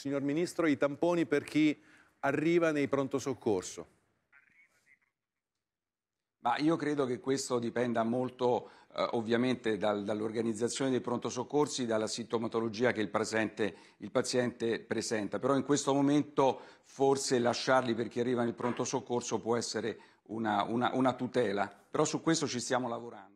signor Ministro, i tamponi per chi arriva nei pronto soccorso? Ma io credo che questo dipenda molto eh, ovviamente dal, dall'organizzazione dei pronto soccorsi, dalla sintomatologia che il, presente, il, paziente presenta, però in questo momento forse lasciarli per chi arriva nel pronto soccorso può essere una, una, una tutela, però su questo ci stiamo lavorando.